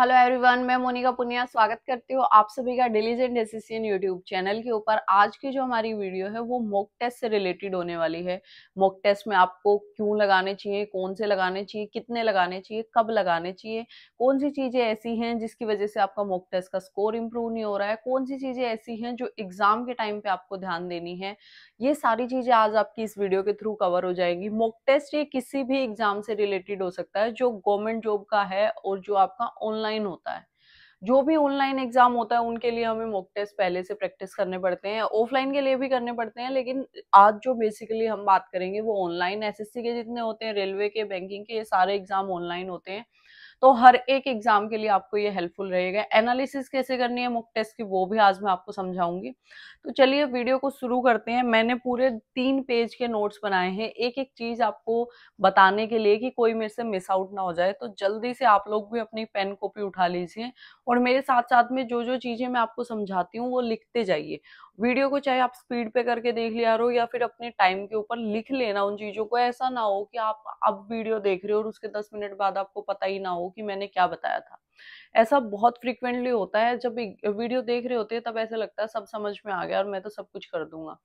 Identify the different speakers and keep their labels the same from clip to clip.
Speaker 1: hello everyone मैं मोनिका पुनिया स्वागत करती हूँ आप सभी का डिलीजेंट डिसीजन यूट्यूब चैनल के ऊपर आज की जो हमारी वीडियो है वो मॉक टेस्ट से रिलेटेड होने वाली है मॉक टेस्ट में आपको क्यों लगाने चाहिए कौन से लगाने चाहिए कितने लगाने चाहिए कब लगाने चाहिए कौन सी चीज़ें ऐसी हैं जिसकी वजह से आपका मॉक टेस्ट का स्कोर इम्प्रूव नहीं हो रहा है कौन सी चीज़ें ऐसी हैं जो एग्ज़ाम के टाइम पर आपको ध्यान देनी है ये सारी चीज़ें आज आपकी इस वीडियो के थ्रू कवर हो जाएंगी मॉक टेस्ट ये किसी भी एग्ज़ाम से रिलेटेड हो सकता है जो गवर्नमेंट जॉब का है और जो आपका ऑनलाइन ऑनलाइन होता है जो भी ऑनलाइन एग्जाम होता है उनके लिए हमें मॉक टेस्ट पहले से प्रैक्टिस करने पड़ते हैं ऑफलाइन के लिए भी करने पड़ते हैं लेकिन आज जो बेसिकली हम बात करेंगे वो ऑनलाइन एसएससी के जितने होते हैं रेलवे के बैंकिंग के ये सारे एग्जाम ऑनलाइन होते हैं तो हर एक एग्जाम के लिए आपको ये हेल्पफुल रहेगा एनालिसिस कैसे करनी है मुक टेस्ट की वो भी आज मैं आपको समझाऊंगी तो चलिए वीडियो को शुरू करते हैं मैंने पूरे तीन पेज के नोट्स बनाए हैं एक एक चीज आपको बताने के लिए कि कोई मेरे से मिस आउट ना हो जाए तो जल्दी से आप लोग भी अपनी पेन कॉपी उठा लीजिए और मेरे साथ साथ में जो जो चीजें मैं आपको समझाती हूँ वो लिखते जाइए वीडियो को चाहे आप स्पीड पे करके देख लिया रहो या फिर अपने टाइम के ऊपर लिख लेना उन चीजों को ऐसा ना हो कि आप अब वीडियो देख रहे हो और उसके दस मिनट बाद आपको पता ही ना हो कि मैंने क्या बताया था ऐसा बहुत फ्रिक्वेंटली होता है जब वीडियो देख रहे होते हैं तब ऐसा लगता है सब समझ में आ गया और मैं तो सब कुछ कर दूंगा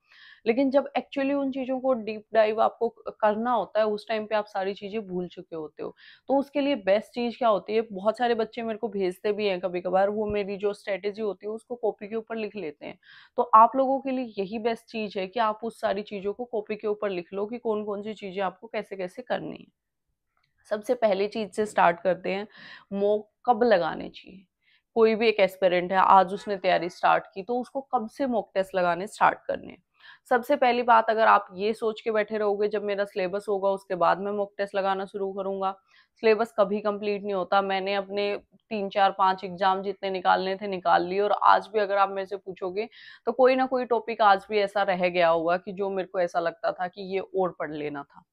Speaker 1: लेकिन जब एक्चुअली उन चीज़ों को डीप डाइव आपको करना होता है उस टाइम पे आप सारी चीज़ें भूल चुके होते हो तो उसके लिए बेस्ट चीज़ क्या होती है बहुत सारे बच्चे मेरे को भेजते भी हैं कभी कभार वो मेरी जो स्ट्रेटेजी होती है उसको कॉपी के ऊपर लिख लेते हैं तो आप लोगों के लिए यही बेस्ट चीज़ है कि आप उस सारी चीज़ों को कॉपी के ऊपर लिख लो कि कौन कौन सी चीज़ें आपको कैसे कैसे करनी है सबसे पहली चीज़ से स्टार्ट करते हैं मोक कब लगाने चाहिए कोई भी एक एस्पेरेंट है आज उसने तैयारी स्टार्ट की तो उसको कब से मोक टेस्ट लगाने स्टार्ट करने सबसे पहली बात अगर आप ये सोच के बैठे रहोगे जब मेरा सिलेबस होगा उसके बाद मैं मॉक टेस्ट लगाना शुरू करूंगा सिलेबस कभी कंप्लीट नहीं होता मैंने अपने तीन चार पाँच एग्जाम जितने निकालने थे निकाल लिए और आज भी अगर आप मेरे से पूछोगे तो कोई ना कोई टॉपिक आज भी ऐसा रह गया होगा कि जो मेरे को ऐसा लगता था कि ये और पढ़ लेना था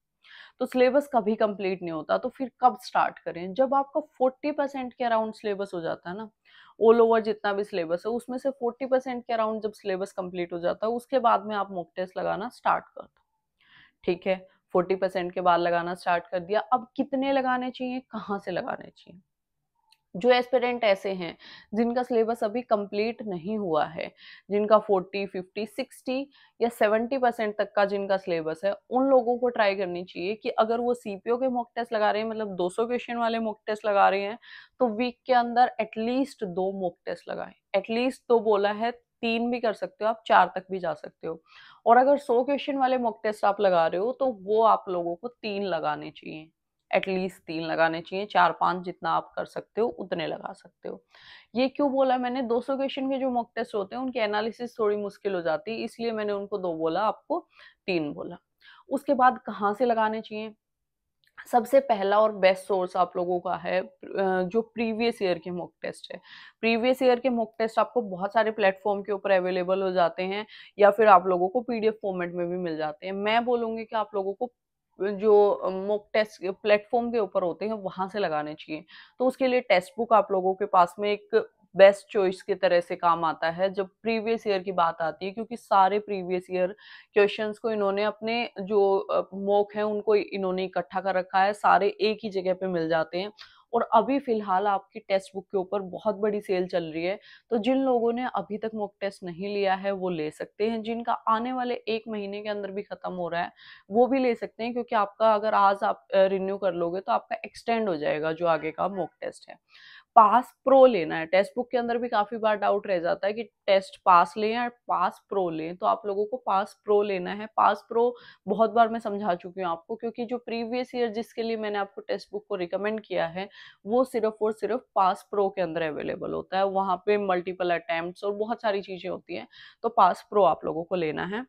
Speaker 1: तो सिलेबस कभी कंप्लीट नहीं होता तो फिर कब स्टार्ट करें जब आपका फोर्टी परसेंट के अराउंड सिलेबस हो जाता है ना ऑल ओवर जितना भी सिलेबस है उसमें से फोर्टी परसेंट के अराउंड जब सिलेबस कंप्लीट हो जाता है उसके बाद में आप मॉक टेस्ट लगाना स्टार्ट कर दो ठीक है फोर्टी परसेंट के बाद लगाना स्टार्ट कर दिया अब कितने लगाने चाहिए कहाँ से लगाने चाहिए जो एस्पेरेंट ऐसे हैं जिनका सिलेबस अभी कंप्लीट नहीं हुआ है जिनका 40, 50, 60 या 70 परसेंट तक का जिनका सिलेबस है उन लोगों को ट्राई करनी चाहिए कि अगर वो सीपीओ के मॉक टेस्ट लगा रहे हैं मतलब 200 क्वेश्चन वाले मॉक टेस्ट लगा रहे हैं तो वीक के अंदर एटलीस्ट दो मॉक टेस्ट लगाएं एटलीस्ट दो तो बोला है तीन भी कर सकते हो आप चार तक भी जा सकते हो और अगर सौ क्वेश्चन वाले मॉक टेस्ट आप लगा रहे हो तो वो आप लोगों को तीन लगाने चाहिए एटलीस्ट तीन लगाने चाहिए चार पांच जितना आप कर सकते हो उतने लगा सकते हो ये क्यों बोला मैंने 200 क्वेश्चन के जो मॉक टेस्ट होते हैं उनकी एनालिसिस थोड़ी मुश्किल हो जाती है इसलिए मैंने उनको दो बोला आपको तीन बोला उसके बाद कहाँ से लगाने चाहिए सबसे पहला और बेस्ट सोर्स आप लोगों का है जो प्रीवियस ईयर के मॉक टेस्ट है प्रीवियस ईयर के मॉक टेस्ट आपको बहुत सारे प्लेटफॉर्म के ऊपर अवेलेबल हो जाते हैं या फिर आप लोगों को पीडीएफ फॉर्मेट में भी मिल जाते हैं मैं बोलूंगी कि आप लोगों को जो मॉक टेस्ट प्लेटफॉर्म के ऊपर होते हैं वहाँ से लगाने चाहिए तो उसके लिए टेस्ट बुक आप लोगों के पास में एक बेस्ट चॉइस की तरह से काम आता है जब प्रीवियस ईयर की बात आती है क्योंकि सारे प्रीवियस ईयर क्वेश्चंस को इन्होंने अपने जो मॉक हैं उनको इन्होंने इकट्ठा कर रखा है सारे एक ही जगह पे मिल जाते हैं और अभी फिलहाल आपकी टेस्ट बुक के ऊपर बहुत बड़ी सेल चल रही है तो जिन लोगों ने अभी तक मॉक टेस्ट नहीं लिया है वो ले सकते हैं जिनका आने वाले एक महीने के अंदर भी ख़त्म हो रहा है वो भी ले सकते हैं क्योंकि आपका अगर आज आप रिन्यू कर लोगे तो आपका एक्सटेंड हो जाएगा जो आगे का मॉक टेस्ट है पास प्रो लेना है टेस्ट बुक के अंदर भी काफ़ी बार डाउट रह जाता है कि टेस्ट पास लें या पास प्रो लें तो आप लोगों को पास प्रो लेना है पास प्रो बहुत बार मैं समझा चुकी हूँ आपको क्योंकि जो प्रीवियस ईयर जिसके लिए मैंने आपको टेस्ट बुक को रिकमेंड किया है वो सिर्फ और सिर्फ पास प्रो के अंदर अवेलेबल होता है वहाँ पे मल्टीपल अटैम्प्ट और बहुत सारी चीज़ें होती हैं तो पास प्रो आप लोगों को लेना है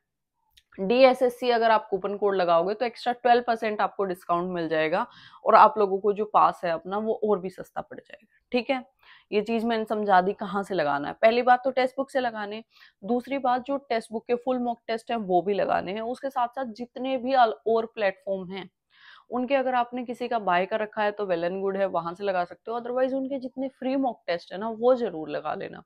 Speaker 1: डी अगर आप कूपन कोड लगाओगे तो एक्स्ट्रा ट्वेल्व परसेंट आपको डिस्काउंट मिल जाएगा और आप लोगों को जो पास है अपना वो और भी सस्ता पड़ जाएगा ठीक है ये चीज़ मैंने समझा दी कहाँ से लगाना है पहली बात तो टेक्स्ट बुक से लगाने दूसरी बात जो टेक्स्ट बुक के फुल मॉक टेस्ट हैं वो भी लगाने हैं उसके साथ साथ जितने भी और प्लेटफॉर्म हैं उनके अगर आपने किसी का बाय कर रखा है तो वेल एंड गुड है वहां से लगा सकते हो अदरवाइज उनके जितने फ्री मॉक टेस्ट है ना वो जरूर लगा लेना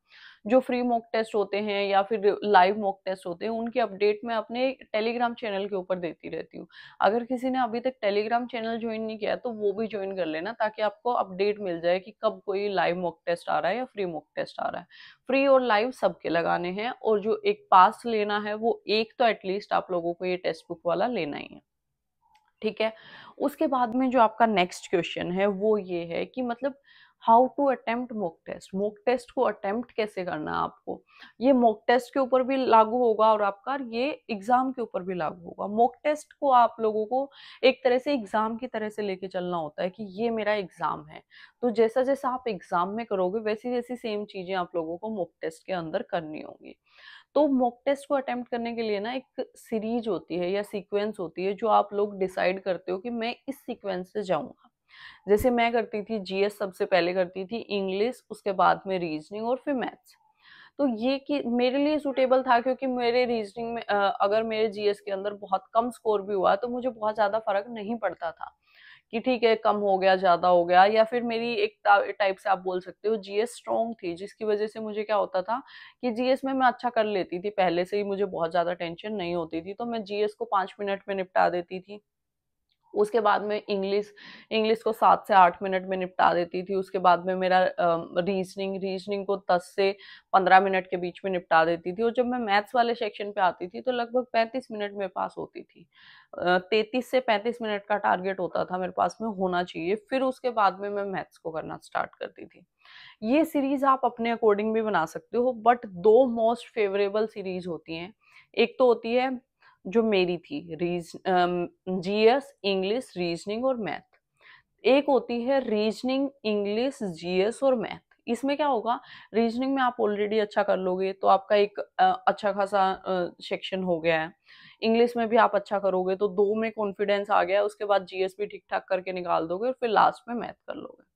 Speaker 1: जो फ्री मॉक टेस्ट होते हैं या फिर लाइव मॉक टेस्ट होते हैं उनकी अपडेट मैं अपने टेलीग्राम चैनल के ऊपर देती रहती हूँ अगर किसी ने अभी तक टेलीग्राम चैनल ज्वाइन नहीं किया तो वो भी ज्वाइन कर लेना ताकि आपको अपडेट मिल जाए कि कब कोई लाइव मॉक टेस्ट आ रहा है या फ्री मॉक टेस्ट आ रहा है फ्री और लाइव सबके लगाने हैं और जो एक पास लेना है वो एक तो एटलीस्ट आप लोगों को ये टेस्ट बुक वाला लेना ही है ठीक है उसके बाद में जो आपका नेक्स्ट क्वेश्चन है वो ये है कि मतलब how to attempt mock test mock test को अटेम्प्ट कैसे करना है आपको ये मॉक टेस्ट के ऊपर भी लागू होगा और आपका ये एग्ज़ाम के ऊपर भी लागू होगा मॉक टेस्ट को आप लोगों को एक तरह से एग्ज़ाम की तरह से लेके चलना होता है कि ये मेरा एग्ज़ाम है तो जैसा जैसा आप एग्ज़ाम में करोगे वैसी जैसी सेम चीज़ें आप लोगों को मॉक टेस्ट के अंदर करनी होंगी तो मॉक टेस्ट को अटेम्प्ट करने के लिए ना एक सीरीज होती है या सीक्वेंस होती है जो आप लोग डिसाइड करते हो कि मैं इस सीक्वेंस से जाऊँगा जैसे मैं करती थी जीएस सबसे पहले करती थी इंग्लिश उसके बाद में रीजनिंग और फिर मैथ्स तो ये कि मेरे लिए सूटेबल था क्योंकि मेरे रीजनिंग में अगर मेरे जीएस के अंदर बहुत कम स्कोर भी हुआ तो मुझे बहुत ज़्यादा फर्क नहीं पड़ता था कि ठीक है कम हो गया ज़्यादा हो गया या फिर मेरी एक टाइप से आप बोल सकते हो जीएस स्ट्रॉन्ग थी जिसकी वजह से मुझे क्या होता था कि जीएस में मैं अच्छा कर लेती थी पहले से ही मुझे बहुत ज़्यादा टेंशन नहीं होती थी तो मैं जीएस को पांच मिनट में निपटा देती थी उसके बाद में इंग्लिश इंग्लिश को सात से आठ मिनट में निपटा देती थी उसके बाद में मेरा रीजनिंग रीजनिंग को दस से पंद्रह मिनट के बीच में निपटा देती थी और जब मैं मैथ्स वाले सेक्शन पे आती थी तो लगभग पैंतीस मिनट में पास होती थी तैतीस से पैंतीस मिनट का टारगेट होता था मेरे पास में होना चाहिए फिर उसके बाद में मैं मैथ्स को करना स्टार्ट करती थी ये सीरीज आप अपने अकॉर्डिंग भी बना सकते हो बट दो मोस्ट फेवरेबल सीरीज होती हैं एक तो होती है जो मेरी थी रीज जीएस इंग्लिश रीजनिंग और मैथ एक होती है रीजनिंग इंग्लिश जीएस और मैथ इसमें क्या होगा रीजनिंग में आप ऑलरेडी अच्छा कर लोगे तो आपका एक अच्छा खासा सेक्शन हो गया है इंग्लिश में भी आप अच्छा करोगे तो दो में कॉन्फिडेंस आ गया उसके बाद जीएस भी ठीक ठाक करके निकाल दोगे और फिर लास्ट में मैथ कर लोगे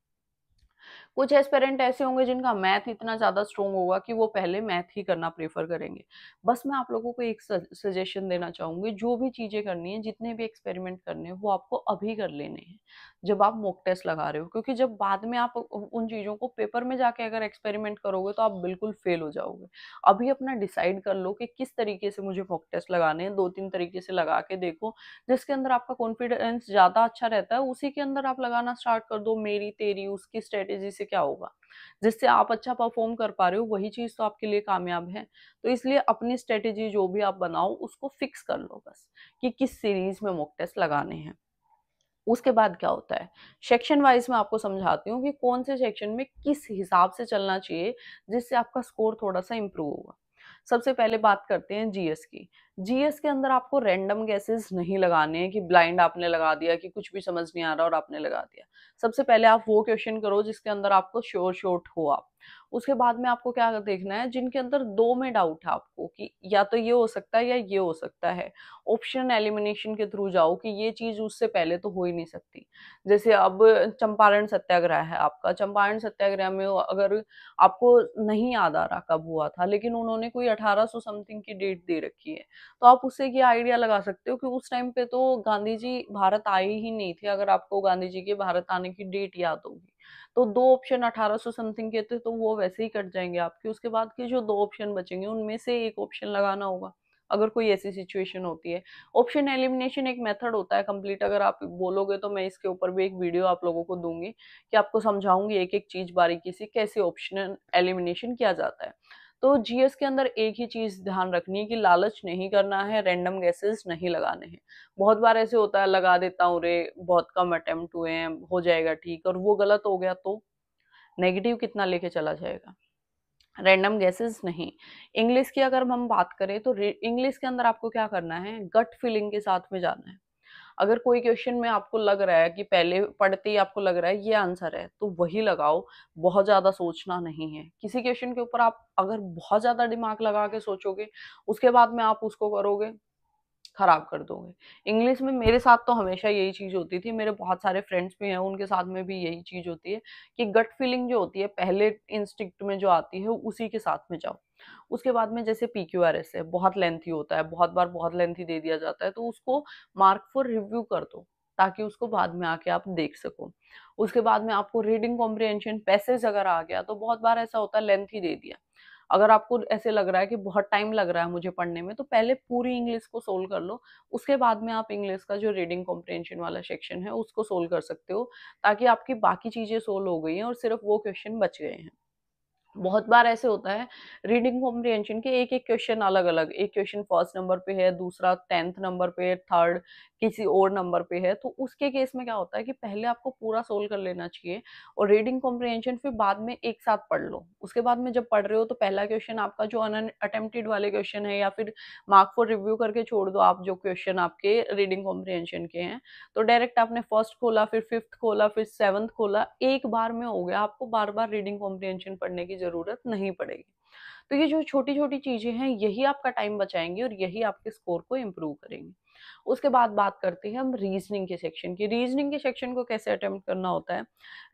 Speaker 1: कुछ एस्पेरेंट ऐसे होंगे जिनका मैथ इतना ज़्यादा स्ट्रॉन्ग होगा कि वो पहले मैथ ही करना प्रेफर करेंगे बस मैं आप लोगों को एक सजेशन देना चाहूँगी जो भी चीज़ें करनी है जितने भी एक्सपेरिमेंट करने हैं वो आपको अभी कर लेने हैं जब आप मोक टेस्ट लगा रहे हो क्योंकि जब बाद में आप उन चीज़ों को पेपर में जाके अगर एक्सपेरिमेंट करोगे तो आप बिल्कुल फेल हो जाओगे अभी अपना डिसाइड कर लो कि किस तरीके से मुझे मोक टेस्ट लगाने हैं दो तीन तरीके से लगा के देखो जिसके अंदर आपका कॉन्फिडेंस ज़्यादा अच्छा रहता है उसी के अंदर आप लगाना स्टार्ट कर दो मेरी तेरी उसकी स्ट्रेटेजी से क्या होगा जिससे आप अच्छा परफॉर्म कर पा रहे हो वही चीज़ तो आपके लिए कामयाब है तो इसलिए अपनी स्ट्रेटेजी जो भी आप बनाओ उसको फिक्स कर लो बस कि किस सीरीज में मॉक टेस्ट लगाने हैं उसके बाद क्या होता है सेक्शन वाइज में आपको समझाती हूँ कि कौन से सेक्शन में किस हिसाब से चलना चाहिए जिससे आपका स्कोर थोड़ा सा इम्प्रूव होगा सबसे पहले बात करते हैं जीएस की जीएस के अंदर आपको रैंडम गैसेस नहीं लगाने हैं कि ब्लाइंड आपने लगा दिया कि कुछ भी समझ नहीं आ रहा और आपने लगा दिया सबसे पहले आप वो क्वेश्चन करो जिसके अंदर आपको श्योर शॉट हो आप उसके बाद में आपको क्या देखना है जिनके अंदर दो में डाउट है आपको कि या तो ये हो सकता है या ये हो सकता है ऑप्शन एलिमिनेशन के थ्रू जाओ कि ये चीज़ उससे पहले तो हो ही नहीं सकती जैसे अब चंपारण सत्याग्रह है आपका चंपारण सत्याग्रह में अगर आपको नहीं याद आ रहा कब हुआ था लेकिन उन्होंने कोई अठारह समथिंग की डेट दे रखी है तो आप उससे ये आइडिया लगा सकते हो कि उस टाइम पे तो गांधी जी भारत आए ही नहीं थे अगर आपको गांधी जी के भारत आने की डेट याद होगी तो दो ऑप्शन 1800 समथिंग के थे तो वो वैसे ही कट जाएंगे आपके उसके बाद के जो दो ऑप्शन बचेंगे उनमें से एक ऑप्शन लगाना होगा अगर कोई ऐसी सिचुएशन होती है ऑप्शन एलिमिनेशन एक मेथड होता है कंप्लीट अगर आप बोलोगे तो मैं इसके ऊपर भी एक वीडियो आप लोगों को दूंगी कि आपको समझाऊंगी एक एक चीज़ बारीकी से कैसे ऑप्शन एलिमिनेशन किया जाता है तो जीएस के अंदर एक ही चीज़ ध्यान रखनी है कि लालच नहीं करना है रैंडम गैसेस नहीं लगाने हैं बहुत बार ऐसे होता है लगा देता हूँ रे बहुत कम अटेम्प्ट हुए हैं हो जाएगा ठीक और वो गलत हो गया तो नेगेटिव कितना लेके चला जाएगा रैंडम गैसेस नहीं इंग्लिश की अगर हम बात करें तो इंग्लिश के अंदर आपको क्या करना है गट फीलिंग के साथ में जाना है अगर कोई क्वेश्चन में आपको लग रहा है कि पहले पढ़ते ही आपको लग रहा है ये आंसर है तो वही लगाओ बहुत ज़्यादा सोचना नहीं है किसी क्वेश्चन के ऊपर आप अगर बहुत ज़्यादा दिमाग लगा के सोचोगे उसके बाद में आप उसको करोगे ख़राब कर दोगे इंग्लिश में मेरे साथ तो हमेशा यही चीज़ होती थी मेरे बहुत सारे फ्रेंड्स भी हैं उनके साथ में भी यही चीज़ होती है कि गट फीलिंग जो होती है पहले इंस्टिक्ट में जो आती है उसी के साथ में जाओ उसके बाद में जैसे पी क्यू आर एस है बहुत लेंथी होता है बहुत बार बहुत लेंथी दे दिया जाता है तो उसको मार्क फॉर रिव्यू कर दो ताकि उसको बाद में आके आप देख सको उसके बाद में आपको रीडिंग कॉम्प्रिहेंशन पैसेज अगर आ गया तो बहुत बार ऐसा होता है लेंथ ही दे दिया अगर आपको ऐसे लग रहा है कि बहुत टाइम लग रहा है मुझे पढ़ने में तो पहले पूरी इंग्लिश को सोल्व कर लो उसके बाद में आप इंग्लिश का जो रीडिंग कॉम्प्रेंशन वाला सेक्शन है उसको सोल्व कर सकते हो ताकि आपकी बाकी चीज़ें सोल्व हो गई हैं और सिर्फ वो क्वेश्चन बच गए हैं बहुत बार ऐसे होता है रीडिंग कॉम्प्रिहेंशन के एक एक क्वेश्चन अलग अलग एक क्वेश्चन फर्स्ट नंबर पे है दूसरा टेंथ नंबर पे है थर्ड किसी और नंबर पे है तो उसके केस में क्या होता है कि पहले आपको पूरा सोल्व कर लेना चाहिए और रीडिंग कॉम्प्रिहेंशन फिर बाद में एक साथ पढ़ लो उसके बाद में जब पढ़ रहे हो तो पहला क्वेश्चन आपका जो अटेम्प्टेड वाले क्वेश्चन है या फिर मार्क फॉर रिव्यू करके छोड़ दो आप जो क्वेश्चन आपके रीडिंग कॉम्प्रिहेंशन के हैं तो डायरेक्ट आपने फर्स्ट खोला फिर फिफ्थ खोला फिर सेवन्थ खोला एक बार में हो गया आपको बार बार रीडिंग कॉम्प्रिहेंशन पढ़ने की ज़रूरत नहीं पड़ेगी तो ये जो छोटी छोटी चीज़ें हैं यही आपका टाइम बचाएंगी और यही आपके स्कोर को इम्प्रूव करेंगे उसके बाद बात करते हैं हम रीजनिंग के सेक्शन की रीजनिंग के सेक्शन को कैसे अटेम्प्ट करना होता है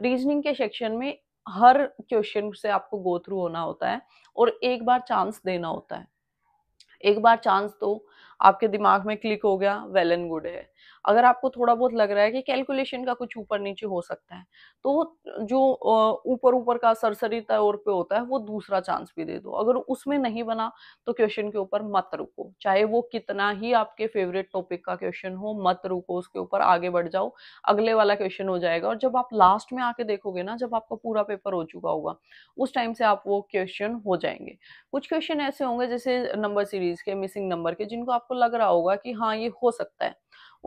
Speaker 1: रीजनिंग के सेक्शन में हर क्वेश्चन से आपको गो थ्रू होना होता है और एक बार चांस देना होता है एक बार चांस तो आपके दिमाग में क्लिक हो गया वेल एंड गुड है अगर आपको थोड़ा बहुत लग रहा है कि कैलकुलेशन का कुछ ऊपर नीचे हो सकता है तो जो ऊपर ऊपर का सरसरी तौर पे होता है वो दूसरा चांस भी दे दो अगर उसमें नहीं बना तो क्वेश्चन के ऊपर मत रुको चाहे वो कितना ही आपके फेवरेट टॉपिक का क्वेश्चन हो मत रुको उसके ऊपर आगे बढ़ जाओ अगले वाला क्वेश्चन हो जाएगा और जब आप लास्ट में आके देखोगे ना जब आपका पूरा पेपर हो चुका होगा उस टाइम से आप वो क्वेश्चन हो जाएंगे कुछ क्वेश्चन ऐसे होंगे जैसे नंबर सीरीज के मिसिंग नंबर के जिनको आपको लग रहा होगा कि हाँ ये हो सकता है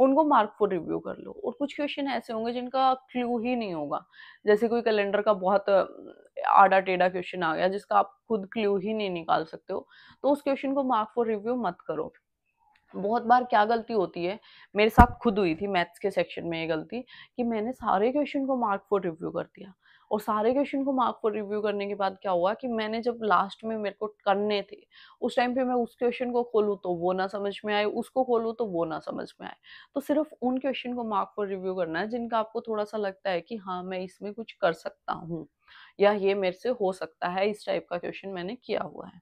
Speaker 1: उनको मार्क फॉर रिव्यू कर लो और कुछ क्वेश्चन ऐसे होंगे जिनका क्लू ही नहीं होगा जैसे कोई कैलेंडर का बहुत आड़ा टेढ़ा क्वेश्चन आ गया जिसका आप खुद क्लू ही नहीं निकाल सकते हो तो उस क्वेश्चन को मार्क फॉर रिव्यू मत करो बहुत बार क्या गलती होती है मेरे साथ खुद हुई थी मैथ्स के सेक्शन में ये गलती कि मैंने सारे क्वेश्चन को मार्क फॉर रिव्यू कर दिया और सारे क्वेश्चन को मार्क फॉर रिव्यू करने के बाद क्या हुआ कि मैंने जब लास्ट में मेरे को करने थे उस टाइम पे मैं उस क्वेश्चन को खोलूँ तो वो ना समझ में आए उसको खोलूँ तो वो ना समझ में आए तो सिर्फ उन क्वेश्चन को मार्क फॉर रिव्यू करना है जिनका आपको थोड़ा सा लगता है कि हाँ मैं इसमें कुछ कर सकता हूँ या ये मेरे से हो सकता है इस टाइप का क्वेश्चन मैंने किया हुआ है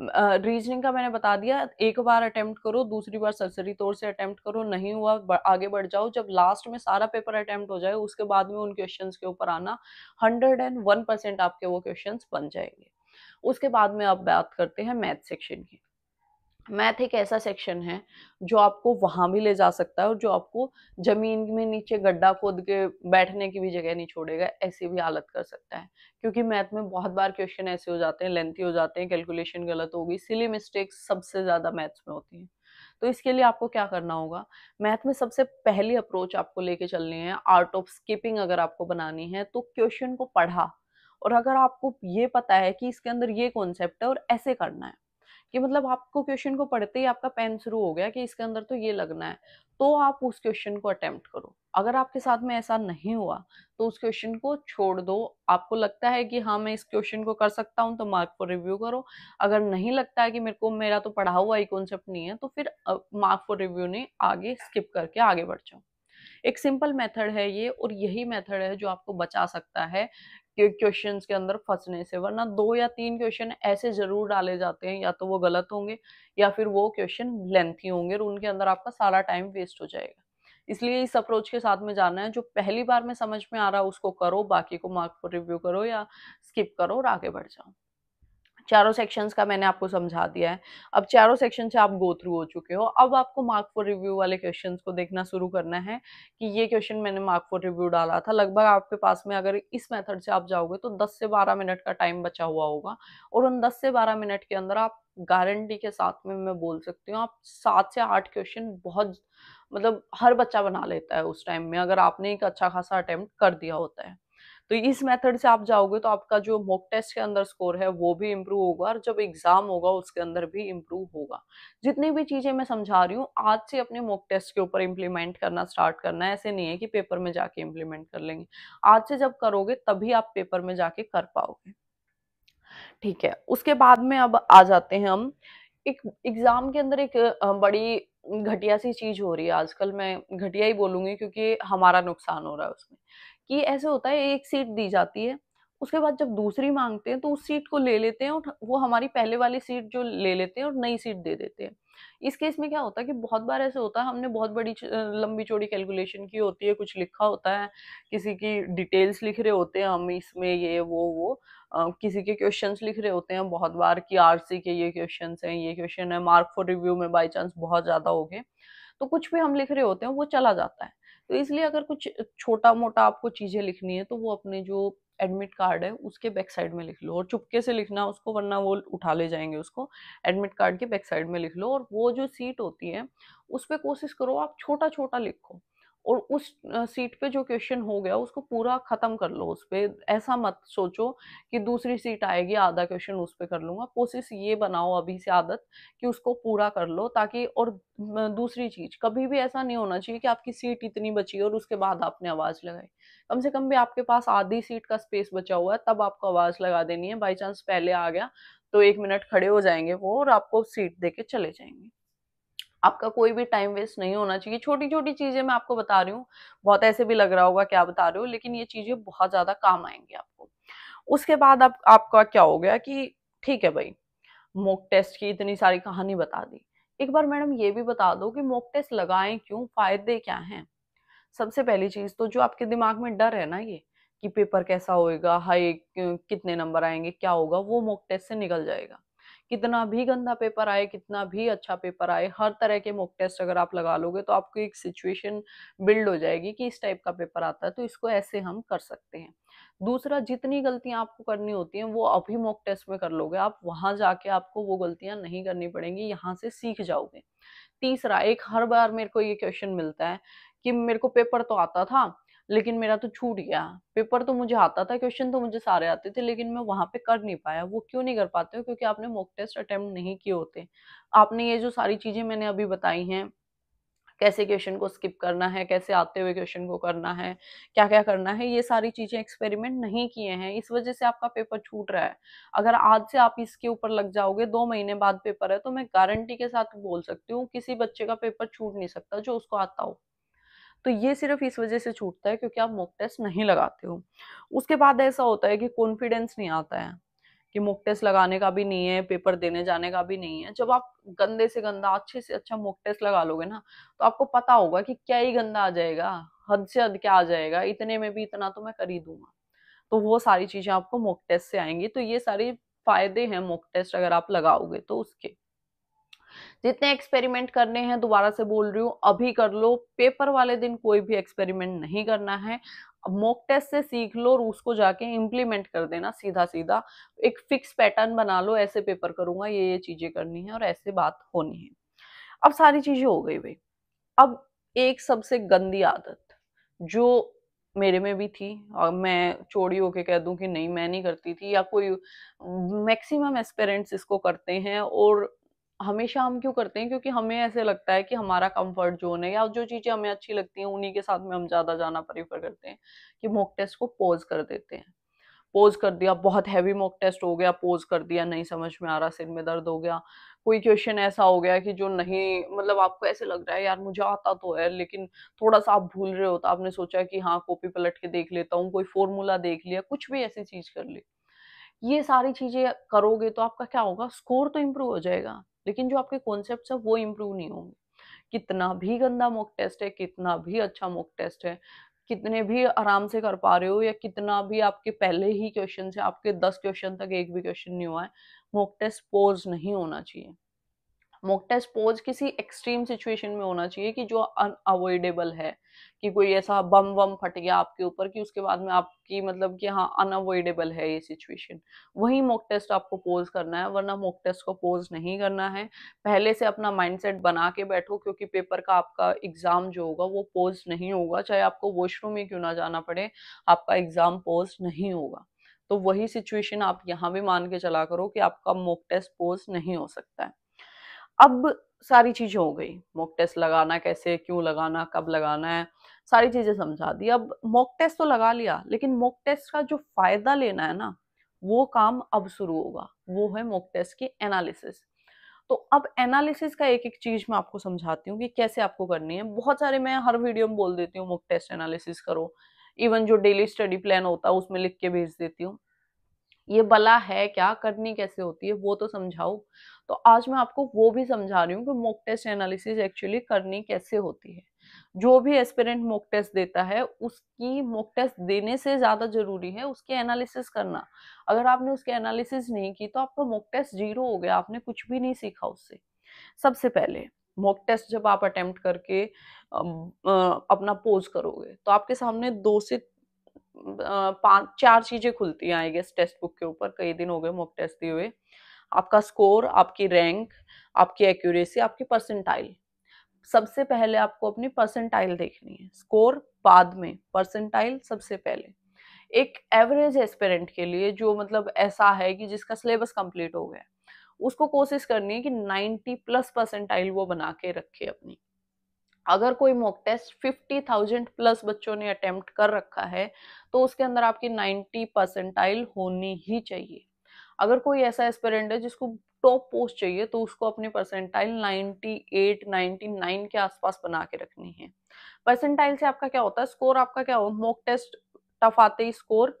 Speaker 1: रीजनिंग का मैंने बता दिया एक बार अटेम्प्ट करो दूसरी बार सरसरी तौर से अटेम्प्ट करो नहीं हुआ आगे बढ़ जाओ जब लास्ट में सारा पेपर अटेम्प्ट हो जाए उसके बाद में उन क्वेश्चंस के ऊपर आना हंड्रेड एंड वन परसेंट आपके वो क्वेश्चंस बन जाएंगे उसके बाद में आप बात करते हैं मैथ सेक्शन की मैथ एक ऐसा सेक्शन है जो आपको वहाँ भी ले जा सकता है और जो आपको ज़मीन में नीचे गड्ढा खोद के बैठने की भी जगह नहीं छोड़ेगा ऐसी भी हालत कर सकता है क्योंकि मैथ में बहुत बार क्वेश्चन ऐसे हो जाते हैं लेंथी हो जाते हैं कैलकुलेशन गलत होगी सिली मिस्टेक्स सबसे ज़्यादा मैथ्स में होती हैं तो इसके लिए आपको क्या करना होगा मैथ में सबसे पहली अप्रोच आपको लेके चलनी है आर्ट ऑफ स्किपिंग अगर आपको बनानी है तो क्वेश्चन को पढ़ा और अगर आपको ये पता है कि इसके अंदर ये कॉन्सेप्ट है और ऐसे करना है कि मतलब आपको क्वेश्चन को पढ़ते ही आपका पेन शुरू हो गया कि इसके अंदर तो ये लगना है तो आप उस क्वेश्चन को अटेम्प्ट करो अगर आपके साथ में ऐसा नहीं हुआ तो उस क्वेश्चन को छोड़ दो आपको लगता है कि हाँ मैं इस क्वेश्चन को कर सकता हूँ तो मार्क फॉर रिव्यू करो अगर नहीं लगता है कि मेरे को मेरा तो पढ़ा हुआ ही कॉन्सेप्ट नहीं है तो फिर मार्क फॉर रिव्यू नहीं आगे स्किप करके आगे बढ़ जाओ एक सिंपल मेथड है ये और यही मेथड है जो आपको बचा सकता है क्वेश्चन के अंदर फंसने से वरना दो या तीन क्वेश्चन ऐसे जरूर डाले जाते हैं या तो वो गलत होंगे या फिर वो क्वेश्चन लेंथी होंगे और उनके अंदर आपका सारा टाइम वेस्ट हो जाएगा इसलिए इस अप्रोच के साथ में जाना है जो पहली बार में समझ में आ रहा है उसको करो बाकी को मार्क पर रिव्यू करो या स्किप करो और आगे बढ़ जाओ चारों सेक्शंस का मैंने आपको समझा दिया है अब चारों सेक्शन से आप गो थ्रू हो चुके हो अब आपको मार्क फॉर रिव्यू वाले क्वेश्चन को देखना शुरू करना है कि ये क्वेश्चन मैंने मार्क फॉर रिव्यू डाला था लगभग आपके पास में अगर इस मेथड से आप जाओगे तो 10 से 12 मिनट का टाइम बचा हुआ होगा और उन 10 से 12 मिनट के अंदर आप गारंटी के साथ में मैं बोल सकती हूँ आप सात से आठ क्वेश्चन बहुत मतलब हर बच्चा बना लेता है उस टाइम में अगर आपने एक अच्छा खासा अटैम्प्ट कर दिया होता है तो इस मेथड से आप जाओगे तो आपका जो मॉक टेस्ट के अंदर स्कोर है वो भी इम्प्रूव होगा और जब एग्जाम होगा उसके अंदर भी इम्प्रूव होगा जितनी भी चीज़ें मैं समझा रही हूँ आज से अपने मॉक टेस्ट के ऊपर इम्प्लीमेंट करना स्टार्ट करना ऐसे नहीं है कि पेपर में जाके इम्प्लीमेंट कर लेंगे आज से जब करोगे तभी आप पेपर में जाके कर पाओगे ठीक है उसके बाद में अब आ जाते हैं हम एक एग्जाम के अंदर एक बड़ी घटिया सी चीज हो रही है आजकल मैं घटिया ही बोलूंगी क्योंकि हमारा नुकसान हो रहा है उसमें कि ऐसे होता है एक सीट दी जाती है उसके बाद जब दूसरी मांगते हैं तो उस सीट को ले लेते हैं और वो हमारी पहले वाली सीट जो ले लेते हैं और नई सीट दे देते हैं इस केस में क्या होता है कि बहुत बार ऐसे होता है हमने बहुत बड़ी लंबी चौड़ी कैलकुलेशन की होती है कुछ लिखा होता है किसी की डिटेल्स लिख रहे होते हैं हम इसमें ये वो वो आ, किसी के क्वेश्चन लिख रहे होते हैं बहुत बार कि आर के ये क्वेश्चन हैं ये क्वेश्चन है मार्क फॉर रिव्यू में बाई चांस बहुत ज़्यादा हो गए तो कुछ भी हम लिख रहे होते हैं वो चला जाता है तो इसलिए अगर कुछ छोटा मोटा आपको चीज़ें लिखनी है तो वो अपने जो एडमिट कार्ड है उसके बैक साइड में लिख लो और चुपके से लिखना उसको वरना वो उठा ले जाएंगे उसको एडमिट कार्ड के बैक साइड में लिख लो और वो जो सीट होती है उस पर कोशिश करो आप छोटा छोटा लिखो और उस सीट पे जो क्वेश्चन हो गया उसको पूरा ख़त्म कर लो उस पर ऐसा मत सोचो कि दूसरी सीट आएगी आधा क्वेश्चन उस पर कर लूँगा कोशिश ये बनाओ अभी से आदत कि उसको पूरा कर लो ताकि और दूसरी चीज़ कभी भी ऐसा नहीं होना चाहिए कि आपकी सीट इतनी बची और उसके बाद आपने आवाज़ लगाई कम से कम भी आपके पास आधी सीट का स्पेस बचा हुआ है तब आपको आवाज़ लगा देनी है बाई चांस पहले आ गया तो एक मिनट खड़े हो जाएंगे वो और आपको सीट दे के चले जाएंगे आपका कोई भी टाइम वेस्ट नहीं होना चाहिए छोटी छोटी चीज़ें मैं आपको बता रही हूँ बहुत ऐसे भी लग रहा होगा क्या बता रही हूँ लेकिन ये चीज़ें बहुत ज़्यादा काम आएंगी आपको उसके बाद आप, आपका क्या हो गया कि ठीक है भाई मोक टेस्ट की इतनी सारी कहानी बता दी एक बार मैडम ये भी बता दो कि मोक टेस्ट लगाएं क्यों फ़ायदे क्या हैं सबसे पहली चीज़ तो जो आपके दिमाग में डर है ना ये कि पेपर कैसा होएगा हाई कितने नंबर आएंगे क्या होगा वो मोक टेस्ट से निकल जाएगा कितना भी गंदा पेपर आए कितना भी अच्छा पेपर आए हर तरह के मॉक टेस्ट अगर आप लगा लोगे तो आपको एक सिचुएशन बिल्ड हो जाएगी कि इस टाइप का पेपर आता है तो इसको ऐसे हम कर सकते हैं दूसरा जितनी गलतियां आपको करनी होती हैं वो अभी मॉक टेस्ट में कर लोगे आप वहां जाके आपको वो गलतियां नहीं करनी पड़ेंगी यहाँ से सीख जाओगे तीसरा एक हर बार मेरे को ये क्वेश्चन मिलता है कि मेरे को पेपर तो आता था लेकिन मेरा तो छूट गया पेपर तो मुझे आता था क्वेश्चन तो मुझे सारे आते थे लेकिन मैं वहाँ पे कर नहीं पाया वो क्यों नहीं कर पाते हो क्योंकि आपने मॉक टेस्ट अटेम्प्ट नहीं किए होते आपने ये जो सारी चीज़ें मैंने अभी बताई हैं कैसे क्वेश्चन को स्किप करना है कैसे आते हुए क्वेश्चन को करना है क्या क्या करना है ये सारी चीज़ें एक्सपेरिमेंट नहीं किए हैं इस वजह से आपका पेपर छूट रहा है अगर आज से आप इसके ऊपर लग जाओगे दो महीने बाद पेपर है तो मैं गारंटी के साथ बोल सकती हूँ किसी बच्चे का पेपर छूट नहीं सकता जो उसको आता हो तो ये सिर्फ इस वजह से छूटता है क्योंकि आप मॉक टेस्ट नहीं लगाते हो उसके बाद ऐसा होता है कि कॉन्फिडेंस नहीं आता है कि मॉक टेस्ट लगाने का भी नहीं है पेपर देने जाने का भी नहीं है जब आप गंदे से गंदा अच्छे से अच्छा मॉक टेस्ट लगा लोगे ना तो आपको पता होगा कि क्या ही गंदा आ जाएगा हद से हद क्या आ जाएगा इतने में भी इतना तो मैं कर ही दूंगा तो वो सारी चीज़ें आपको मॉक टेस्ट से आएंगी तो ये सारे फायदे हैं मॉक टेस्ट अगर आप लगाओगे तो उसके जितने एक्सपेरिमेंट करने हैं दोबारा से बोल रही हूँ अभी कर लो पेपर वाले दिन कोई भी एक्सपेरिमेंट नहीं करना है मॉक टेस्ट से सीख लो और उसको जाके इम्प्लीमेंट कर देना सीधा सीधा एक फिक्स पैटर्न बना लो ऐसे पेपर करूंगा ये ये चीजें करनी है और ऐसे बात होनी है अब सारी चीजें हो गई भाई अब एक सबसे गंदी आदत जो मेरे में भी थी और मैं चोरी होके कह दूं कि नहीं मैं नहीं करती थी या कोई मैक्सिमम एस्पेरेंट्स इसको करते हैं और हमेशा हम क्यों करते हैं क्योंकि हमें ऐसे लगता है कि हमारा कंफर्ट जोन है या जो चीज़ें हमें अच्छी लगती हैं उन्हीं के साथ में हम ज़्यादा जाना प्रीफर करते हैं कि मॉक टेस्ट को पॉज कर देते हैं पोज कर दिया बहुत हैवी मॉक टेस्ट हो गया पोज कर दिया नहीं समझ में आ रहा सिर में दर्द हो गया कोई क्वेश्चन ऐसा हो गया कि जो नहीं मतलब आपको ऐसे लग रहा है यार मुझे आता तो है लेकिन थोड़ा सा आप भूल रहे हो तो आपने सोचा कि हाँ कॉपी पलट के देख लेता हूँ कोई फॉर्मूला देख लिया कुछ भी ऐसी चीज़ कर ली ये सारी चीज़ें करोगे तो आपका क्या होगा स्कोर तो इम्प्रूव हो जाएगा लेकिन जो आपके कॉन्सेप्ट है वो इम्प्रूव नहीं होंगे कितना भी गंदा मॉक टेस्ट है कितना भी अच्छा मॉक टेस्ट है कितने भी आराम से कर पा रहे हो या कितना भी आपके पहले ही क्वेश्चन से आपके दस क्वेश्चन तक एक भी क्वेश्चन नहीं हुआ है मॉक टेस्ट पोज नहीं होना चाहिए मॉक टेस्ट पोज किसी एक्सट्रीम सिचुएशन में होना चाहिए कि जो अनअवॉइडेबल है कि कोई ऐसा बम बम फट गया आपके ऊपर कि उसके बाद में आपकी मतलब कि हाँ अनअवॉइडेबल है ये सिचुएशन वही मॉक टेस्ट आपको पोज करना है वरना मॉक टेस्ट को पोज नहीं करना है पहले से अपना माइंडसेट बना के बैठो क्योंकि पेपर का आपका एग्ज़ाम जो होगा वो पोज नहीं होगा चाहे आपको वॉशरूम में क्यों ना जाना पड़े आपका एग्ज़ाम पोज नहीं होगा तो वही सिचुएशन आप यहाँ भी मान के चला करो कि आपका मॉक टेस्ट पोज नहीं हो सकता है अब सारी चीज़ें हो गई मॉक टेस्ट लगाना कैसे क्यों लगाना कब लगाना है सारी चीज़ें समझा दी अब मॉक टेस्ट तो लगा लिया लेकिन मॉक टेस्ट का जो फ़ायदा लेना है ना वो काम अब शुरू होगा वो है मॉक टेस्ट की एनालिसिस तो अब एनालिसिस का एक एक चीज़ मैं आपको समझाती हूँ कि कैसे आपको करनी है बहुत सारे मैं हर वीडियो में बोल देती हूँ मॉक टेस्ट एनालिसिस करो इवन जो डेली स्टडी प्लान होता है उसमें लिख के भेज देती हूँ ये बला है क्या करनी कैसे होती है वो तो समझाओ तो आज मैं आपको वो भी समझा रही हूँ कि मॉक टेस्ट एनालिसिस एक्चुअली करनी कैसे होती है जो भी एस्पिरेंट मॉक टेस्ट देता है उसकी मॉक टेस्ट देने से ज़्यादा जरूरी है उसके एनालिसिस करना अगर आपने उसके एनालिसिस नहीं की तो आपका मॉक टेस्ट जीरो हो गया आपने कुछ भी नहीं सीखा उससे सबसे पहले मॉक टेस्ट जब आप अटेम्प्ट करके अपना पोज करोगे तो आपके सामने दो से पाँच चार चीज़ें खुलती हैं आई गेस टेस्ट बुक के ऊपर कई दिन हो गए मॉक टेस्ट दिए हुए आपका स्कोर आपकी रैंक आपकी एक्यूरेसी आपकी परसेंटाइल सबसे पहले आपको अपनी परसेंटाइल देखनी है स्कोर बाद में परसेंटाइल सबसे पहले एक एवरेज एस्पेरेंट के लिए जो मतलब ऐसा है कि जिसका सिलेबस कंप्लीट हो गया उसको कोशिश करनी है कि 90 प्लस परसेंटाइल वो बना के रखे अपनी अगर कोई mock test fifty thousand plus बच्चों ने अटेम्प्ट कर रखा है तो उसके अंदर आपकी 90 परसेंटाइल होनी ही चाहिए अगर कोई ऐसा एस्पेरेंट है जिसको टॉप पोस्ट चाहिए तो उसको अपने परसेंटाइल 98, 99 के आसपास बना के रखनी है परसेंटाइल से आपका क्या होता है स्कोर आपका क्या हो मॉक टेस्ट टफ आते ही स्कोर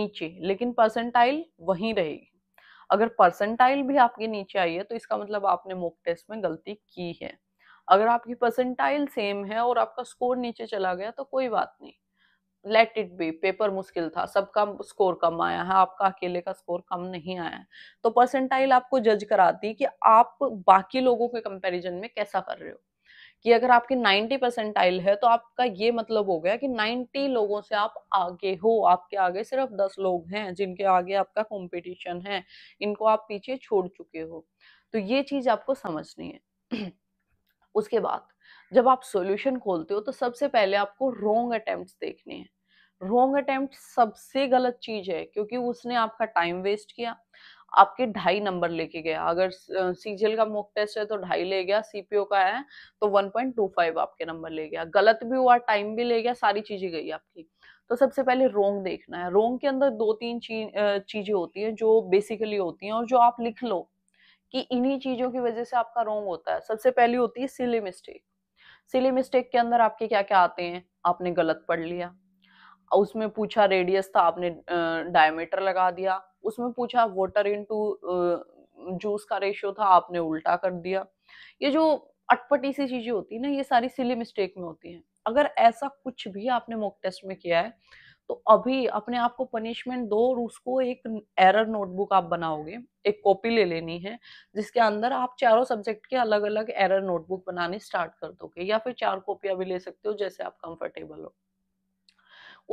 Speaker 1: नीचे लेकिन परसेंटाइल वहीं रहेगी अगर परसेंटाइल भी आपके नीचे आई है तो इसका मतलब आपने मॉक टेस्ट में गलती की है अगर आपकी परसेंटाइल सेम है और आपका स्कोर नीचे चला गया तो कोई बात नहीं लेट इट बी पेपर मुश्किल था सबका स्कोर कम आया है आपका अकेले का स्कोर कम नहीं आया है तो परसेंटाइल आपको जज कराती कि आप बाकी लोगों के कंपैरिजन में कैसा कर रहे हो कि अगर आपकी 90 परसेंटाइल है तो आपका ये मतलब हो गया कि 90 लोगों से आप आगे हो आपके आगे सिर्फ 10 लोग हैं जिनके आगे आपका कंपटीशन है इनको आप पीछे छोड़ चुके हो तो ये चीज आपको समझनी है उसके बाद जब आप सॉल्यूशन खोलते हो तो सबसे पहले आपको रोंग अटेम्प्ट देखने हैं रोंग अटेम्प्ट सबसे गलत चीज है क्योंकि उसने आपका टाइम वेस्ट किया आपके ढाई नंबर लेके गया अगर सीजीएल का मॉक टेस्ट है तो ढाई ले गया सीपीओ का है तो 1.25 आपके नंबर ले गया गलत भी हुआ टाइम भी ले गया सारी चीजें गई आपकी तो सबसे पहले रोंग देखना है रोंग के अंदर दो तीन चीजें होती हैं जो बेसिकली होती हैं और जो आप लिख लो कि इन्हीं चीजों की वजह से आपका रोंग होता है सबसे पहली होती है सिली मिस्टेक सिली मिस्टेक के अंदर आपके क्या क्या आते हैं आपने गलत पढ़ लिया उसमें पूछा रेडियस था आपने डायमीटर लगा दिया उसमें पूछा वाटर इनटू जूस का रेशियो था आपने उल्टा कर दिया ये जो अटपटी सी चीजें होती है ना ये सारी सिली मिस्टेक में होती हैं अगर ऐसा कुछ भी आपने मॉक टेस्ट में किया है तो अभी अपने आप को पनिशमेंट दो और उसको एक एरर नोटबुक आप बनाओगे एक कॉपी ले लेनी है जिसके अंदर आप चारों सब्जेक्ट के अलग अलग एरर नोटबुक बनाने स्टार्ट कर दोगे या फिर चार कॉपियां भी ले सकते हो जैसे आप कंफर्टेबल हो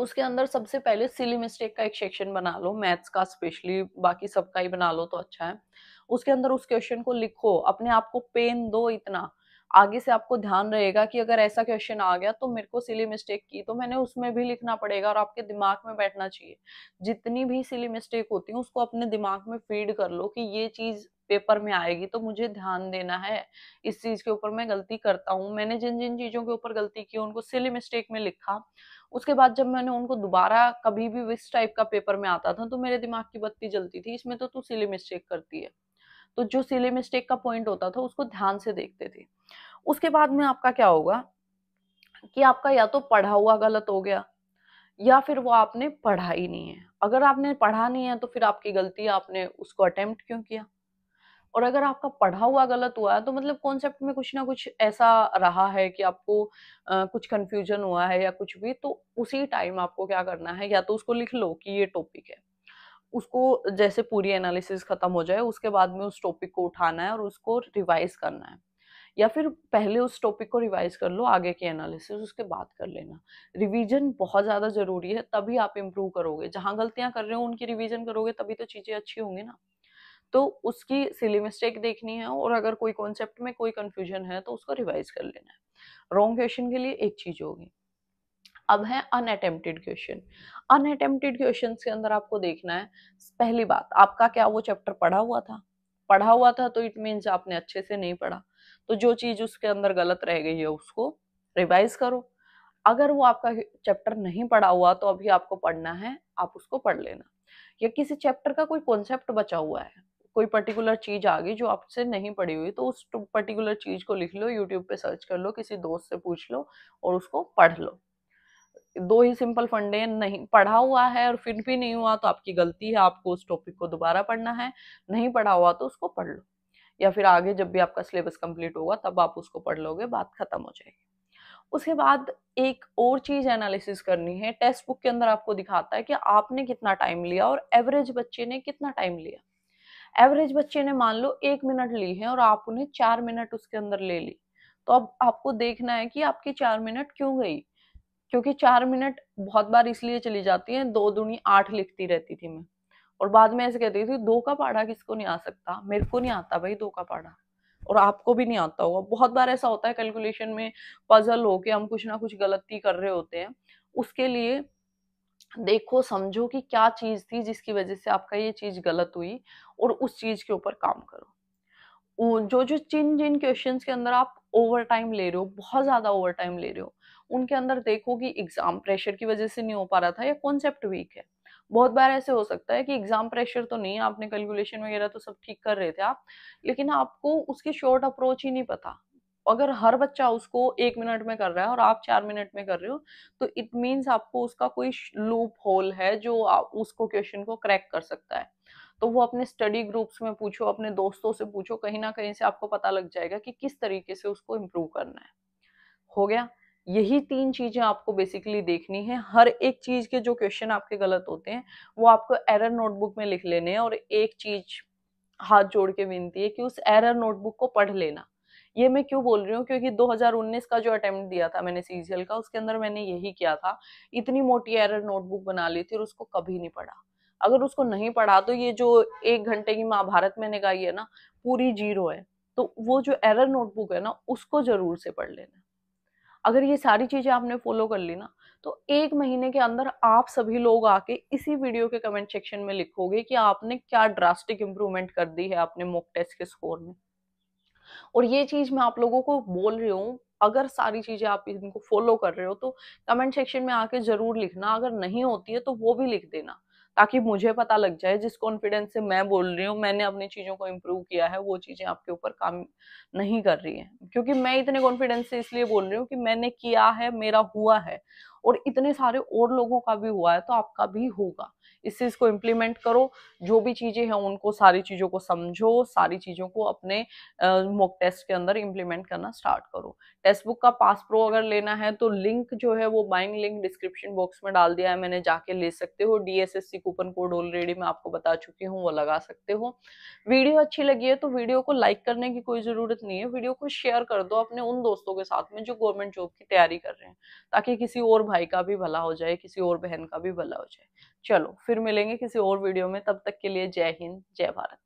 Speaker 1: उसके अंदर सबसे पहले सिली मिस्टेक का एक सेक्शन बना लो मैथ्स का स्पेशली बाकी सबका ही बना लो तो अच्छा है उसके अंदर उस क्वेश्चन को लिखो अपने आप को पेन दो इतना आगे से आपको ध्यान रहेगा कि अगर ऐसा क्वेश्चन आ गया तो मेरे को सिली मिस्टेक की तो मैंने उसमें भी लिखना पड़ेगा और आपके दिमाग में बैठना चाहिए जितनी भी सिली मिस्टेक होती है उसको अपने दिमाग में फीड कर लो कि ये चीज पेपर में आएगी तो मुझे ध्यान देना है इस चीज के ऊपर मैं गलती करता हूँ मैंने जिन जिन चीजों के ऊपर गलती की उनको सिली मिस्टेक में लिखा उसके बाद जब मैंने उनको दोबारा कभी भी इस टाइप का पेपर में आता था तो मेरे दिमाग की बत्ती जलती थी इसमें तो तू सिली मिस्टेक करती है तो जो सिले मिस्टेक का पॉइंट होता था उसको ध्यान से देखते थे उसके बाद में आपका क्या होगा कि आपका या तो पढ़ा हुआ गलत हो गया या फिर वो आपने पढ़ा ही नहीं है अगर आपने पढ़ा नहीं है तो फिर आपकी गलती है आपने उसको अटेम्प्ट क्यों किया और अगर आपका पढ़ा हुआ गलत हुआ है तो मतलब कॉन्सेप्ट में कुछ ना कुछ ऐसा रहा है कि आपको आ, कुछ कन्फ्यूजन हुआ है या कुछ भी तो उसी टाइम आपको क्या करना है या तो उसको लिख लो कि ये टॉपिक है उसको जैसे पूरी एनालिसिस खत्म हो जाए उसके बाद में उस टॉपिक को उठाना है और उसको रिवाइज करना है या फिर पहले उस टॉपिक को रिवाइज कर लो आगे की एनालिसिस उसके बाद कर लेना रिवीजन बहुत ज़्यादा ज़रूरी है तभी आप इम्प्रूव करोगे जहाँ गलतियाँ कर रहे हो उनकी रिवीजन करोगे तभी तो चीज़ें अच्छी होंगी ना तो उसकी सिली मिस्टेक देखनी है और अगर कोई कॉन्सेप्ट में कोई कन्फ्यूजन है तो उसको रिवाइज कर लेना है रॉन्ग क्वेश्चन के लिए एक चीज़ होगी अब है अनअटेम्प्टेड क्वेश्चन अनअटेम्प्टेड क्वेश्चन के अंदर आपको देखना है पहली बात आपका क्या वो चैप्टर पढ़ा हुआ था पढ़ा हुआ था तो इट मीन्स आपने अच्छे से नहीं पढ़ा तो जो चीज उसके अंदर गलत रह गई है उसको रिवाइज करो अगर वो आपका चैप्टर नहीं पढ़ा हुआ तो अभी आपको पढ़ना है आप उसको पढ़ लेना या किसी चैप्टर का कोई कॉन्सेप्ट बचा हुआ है कोई पर्टिकुलर चीज आ गई जो आपसे नहीं पड़ी हुई तो उस पर्टिकुलर चीज को लिख लो यूट्यूब पे सर्च कर लो किसी दोस्त से पूछ लो और उसको पढ़ लो दो ही सिंपल फंडे नहीं पढ़ा हुआ है और फिर भी नहीं हुआ तो आपकी गलती है आपको उस टॉपिक को दोबारा पढ़ना है नहीं पढ़ा हुआ तो उसको पढ़ लो या फिर आगे जब भी आपका सिलेबस कंप्लीट होगा तब आप उसको पढ़ लोगे बात खत्म हो जाएगी उसके बाद एक और चीज़ एनालिसिस करनी है टेक्स्ट बुक के अंदर आपको दिखाता है कि आपने कितना टाइम लिया और एवरेज बच्चे ने कितना टाइम लिया एवरेज बच्चे ने मान लो एक मिनट ली है और आपने चार मिनट उसके अंदर ले ली तो अब आपको देखना है कि आपकी चार मिनट क्यों गई क्योंकि चार मिनट बहुत बार इसलिए चली जाती है दो दुनी आठ लिखती रहती थी मैं और बाद में ऐसे कहती थी दो का पाढ़ा किसको नहीं आ सकता मेरे को नहीं आता भाई दो का पाढ़ा और आपको भी नहीं आता होगा बहुत बार ऐसा होता है कैलकुलेशन में पजल हो के हम कुछ ना कुछ गलती कर रहे होते हैं उसके लिए देखो समझो कि क्या चीज थी जिसकी वजह से आपका ये चीज गलत हुई और उस चीज के ऊपर काम करो जो जो जिन जिन क्वेश्चंस के अंदर आप ओवर टाइम ले रहे हो बहुत ज्यादा ओवर टाइम ले रहे हो उनके अंदर देखो कि एग्जाम प्रेशर की वजह से नहीं हो पा रहा था या कॉन्सेप्ट वीक है बहुत बार ऐसे हो सकता है कि एग्जाम प्रेशर तो नहीं आपने कैलकुलेशन वगैरह तो सब ठीक कर रहे थे आप लेकिन आपको उसके शॉर्ट अप्रोच ही नहीं पता अगर हर बच्चा उसको एक मिनट में कर रहा है और आप चार मिनट में कर रहे हो तो इट मीन्स आपको उसका कोई लूप होल है जो आप उसको क्वेश्चन को क्रैक कर सकता है तो वो अपने स्टडी ग्रुप्स में पूछो अपने दोस्तों से पूछो कहीं ना कहीं से आपको पता लग जाएगा कि किस तरीके से उसको इम्प्रूव करना है हो गया यही तीन चीज़ें आपको बेसिकली देखनी है हर एक चीज़ के जो क्वेश्चन आपके गलत होते हैं वो आपको एरर नोटबुक में लिख लेने हैं और एक चीज़ हाथ जोड़ के विनती है कि उस एरर नोटबुक को पढ़ लेना ये मैं क्यों बोल रही हूँ क्योंकि 2019 का जो अटेम्प्ट दिया था मैंने सीजीएल का उसके अंदर मैंने यही किया था इतनी मोटी एरर नोटबुक बना ली थी और उसको कभी नहीं पढ़ा अगर उसको नहीं पढ़ा तो ये जो एक घंटे की महाभारत मैंने गाई है ना पूरी जीरो है तो वो जो एरर नोटबुक है ना उसको जरूर से पढ़ लेना अगर ये सारी चीज़ें आपने फॉलो कर ली ना तो एक महीने के अंदर आप सभी लोग आके इसी वीडियो के कमेंट सेक्शन में लिखोगे कि आपने क्या ड्रास्टिक इम्प्रूवमेंट कर दी है अपने मॉक टेस्ट के स्कोर में और ये चीज़ मैं आप लोगों को बोल रही हूँ अगर सारी चीज़ें आप इनको फॉलो कर रहे हो तो कमेंट सेक्शन में आके ज़रूर लिखना अगर नहीं होती है तो वो भी लिख देना ताकि मुझे पता लग जाए जिस कॉन्फिडेंस से मैं बोल रही हूँ मैंने अपनी चीज़ों को इम्प्रूव किया है वो चीज़ें आपके ऊपर काम नहीं कर रही है क्योंकि मैं इतने कॉन्फिडेंस से इसलिए बोल रही हूँ कि मैंने किया है मेरा हुआ है और इतने सारे और लोगों का भी हुआ है तो आपका भी होगा इससे इसको इम्प्लीमेंट करो जो भी चीज़ें हैं उनको सारी चीज़ों को समझो सारी चीज़ों को अपने मॉक टेस्ट के अंदर इम्प्लीमेंट करना स्टार्ट करो टेक्स्ट बुक का पास प्रो अगर लेना है तो लिंक जो है वो बाइंग लिंक डिस्क्रिप्शन बॉक्स में डाल दिया है मैंने जाके ले सकते हो डीएसएससी कूपन कोड ऑलरेडी मैं आपको बता चुकी हूँ वो लगा सकते हो वीडियो अच्छी लगी है तो वीडियो को लाइक करने की कोई ज़रूरत नहीं है वीडियो को शेयर कर दो अपने उन दोस्तों के साथ में जो गवर्नमेंट जॉब की तैयारी कर रहे हैं ताकि किसी और भाई का भी भला हो जाए किसी और बहन का भी भला हो जाए चलो फिर मिलेंगे किसी और वीडियो में तब तक के लिए जय हिंद जय भारत